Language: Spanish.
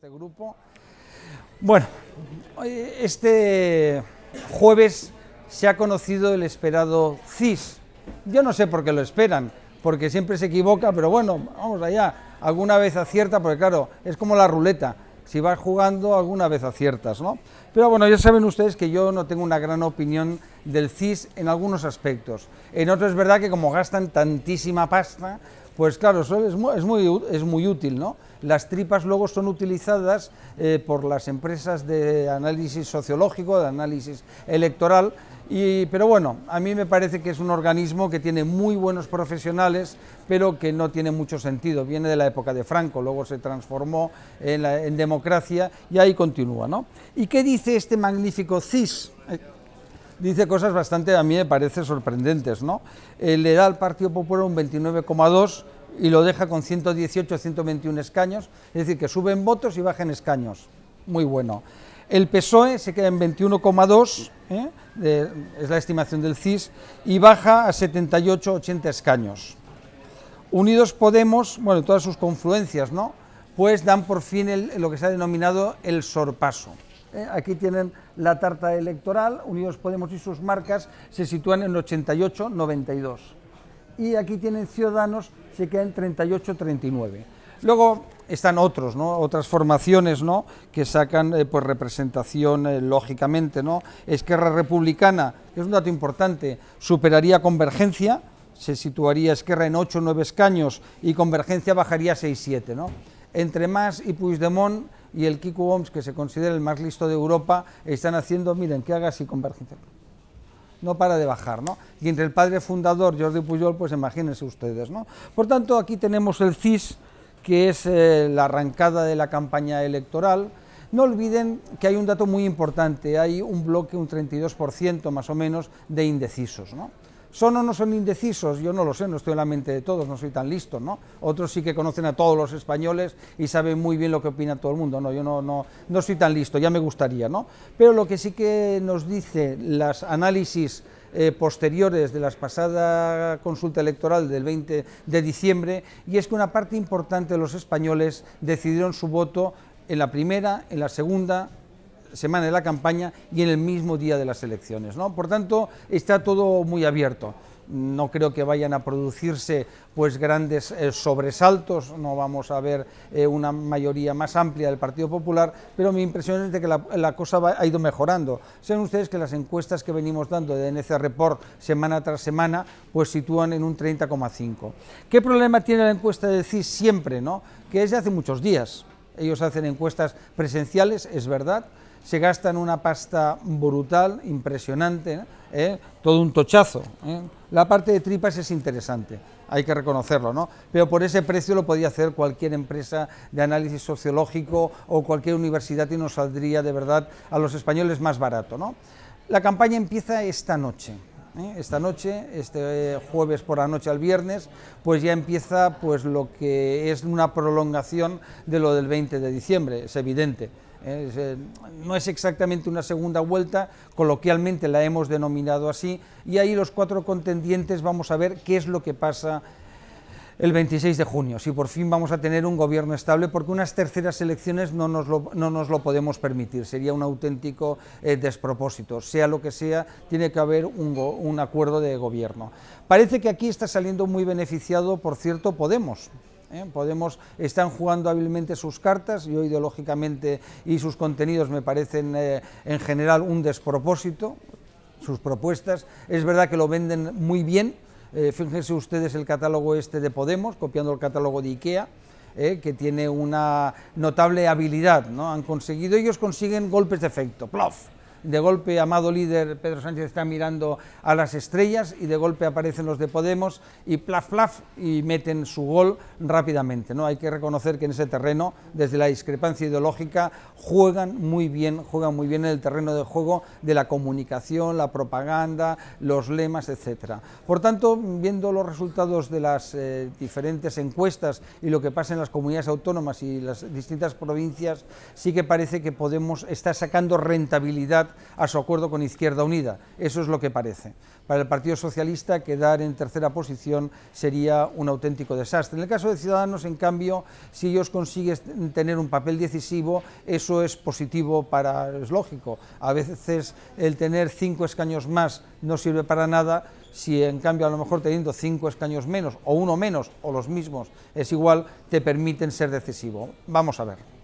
este grupo. Bueno, eh, este jueves se ha conocido el esperado CIS. Yo no sé por qué lo esperan, porque siempre se equivoca, pero bueno, vamos allá. Alguna vez acierta, porque claro, es como la ruleta. Si vas jugando, alguna vez aciertas, ¿no? Pero bueno, ya saben ustedes que yo no tengo una gran opinión del CIS en algunos aspectos. En otros es verdad que como gastan tantísima pasta, pues claro, es, muy, es, muy, útil, ¿no? Las tripas luego son utilizadas eh, por las empresas de análisis sociológico, de análisis electoral, y, pero bueno, a mí me parece que es un organismo que tiene muy buenos profesionales, pero que no tiene mucho sentido. Viene de la época de Franco, luego se transformó en, en democracia y ahí continúa, ¿no? ¿Y qué dice este magnífico CIS? Eh, dice cosas bastante, a mí me parece sorprendentes, ¿no? Eh, le da al Partido Popular un 29,2 y lo deja con 118 121 escaños, es decir, que suben votos y bajan escaños. Muy bueno. El PSOE se queda en 21,2, ¿eh? es la estimación del CIS, y baja a 78, 80 escaños. Unidos Podemos, bueno, todas sus confluencias, ¿no? Pues dan por fin lo que se ha denominado el sorpaso. Eh, aquí tienen la tarta electoral, Unidos Podemos y sus marcas se sitúan en 88-92. Y aquí tienen Ciudadanos, se quedan 38-39. Luego están otros, otras formaciones ¿no? que sacan eh, pues, representación eh, lógicamente. ¿no? Esquerra Republicana, es un dato importante, superaría Convergencia, se situaría Esquerra en 8 9 escaños y Convergencia bajaría a 6-7. ¿no? Entre más y Puigdemont y el Kiku Oms, que se considera el más listo de Europa, están haciendo, miren, ¿qué haga así convergente? No para de bajar, ¿no? Y entre el padre fundador, Jordi Pujol, pues imagínense ustedes, ¿no? Por tanto, aquí tenemos el CIS, que es eh, la arrancada de la campaña electoral. No olviden que hay un dato muy importante, hay un bloque, un 32% más o menos, de indecisos, ¿no? ¿Son o no son indecisos? Yo no lo sé, no estoy en la mente de todos, no soy tan listo, ¿no? Otros sí que conocen a todos los españoles y saben muy bien lo que opina todo el mundo, no, yo no, no, no soy tan listo, ya me gustaría, ¿no? Pero lo que sí que nos dice las análisis eh, posteriores de la pasada consulta electoral del 20 de diciembre y es que una parte importante de los españoles decidieron su voto en la primera, en la segunda, semana de la campaña y en el mismo día de las elecciones. ¿no? Por tanto, está todo muy abierto. No creo que vayan a producirse pues grandes eh, sobresaltos, no vamos a ver eh, una mayoría más amplia del Partido Popular, pero mi impresión es de que la, cosa ha ido mejorando. Sean ustedes que las encuestas que venimos dando de NC Report semana tras semana, pues sitúan en un 30,5. ¿Qué problema tiene la encuesta de CIS siempre? ¿no? Que es de hace muchos días. Ellos hacen encuestas presenciales, es verdad, se gastan una pasta brutal, impresionante, ¿eh? todo un tochazo. ¿eh? La parte de tripas es interesante, hay que reconocerlo, ¿no? Pero por ese precio lo podía hacer cualquier empresa de análisis sociológico o cualquier universidad y nos saldría de verdad a los españoles más barato, ¿no? La campaña empieza esta noche. ¿eh? esta noche, este jueves por la noche al viernes, pues ya empieza pues lo que es una prolongación de lo del 20 de diciembre, es evidente. ¿eh? Eh, no es exactamente una segunda vuelta, coloquialmente la hemos denominado así, y ahí los cuatro contendientes vamos a ver qué es lo que pasa el 26 de junio, si por fin vamos a tener un gobierno estable, porque unas terceras elecciones no nos lo, no nos lo podemos permitir, sería un auténtico eh, despropósito. Sea lo que sea, tiene que haber un, un acuerdo de gobierno. Parece que aquí está saliendo muy beneficiado, por cierto, Podemos. ¿eh? Podemos están jugando hábilmente sus cartas, yo ideológicamente y sus contenidos me parecen eh, en general un despropósito, sus propuestas, es verdad que lo venden muy bien, eh, fíjense ustedes el catálogo este de Podemos, copiando el catálogo de IKEA, eh, que tiene una notable habilidad, ¿no? Han conseguido, ellos consiguen golpes de efecto, de golpe, amado líder Pedro Sánchez está mirando a las estrellas y de golpe aparecen los de Podemos y plaf, plaf, y meten su gol rápidamente. ¿no? Hay que reconocer que en ese terreno, desde la discrepancia ideológica, juegan muy bien, juegan muy bien en el terreno de juego de la comunicación, la propaganda, los lemas, etcétera. Por tanto, viendo los resultados de las eh, diferentes encuestas y lo que pasa en las comunidades autónomas y las distintas provincias, sí que parece que Podemos está sacando rentabilidad a su acuerdo con Izquierda Unida. Eso es lo que parece. Para el Partido Socialista quedar en tercera posición sería un auténtico desastre. En el caso de Ciudadanos, en cambio, si ellos consiguen tener un papel decisivo, eso es positivo para... es lógico. A veces el tener cinco escaños más no sirve para nada, si en cambio a lo mejor teniendo cinco escaños menos o uno menos o los mismos es igual, te permiten ser decisivo. Vamos a ver.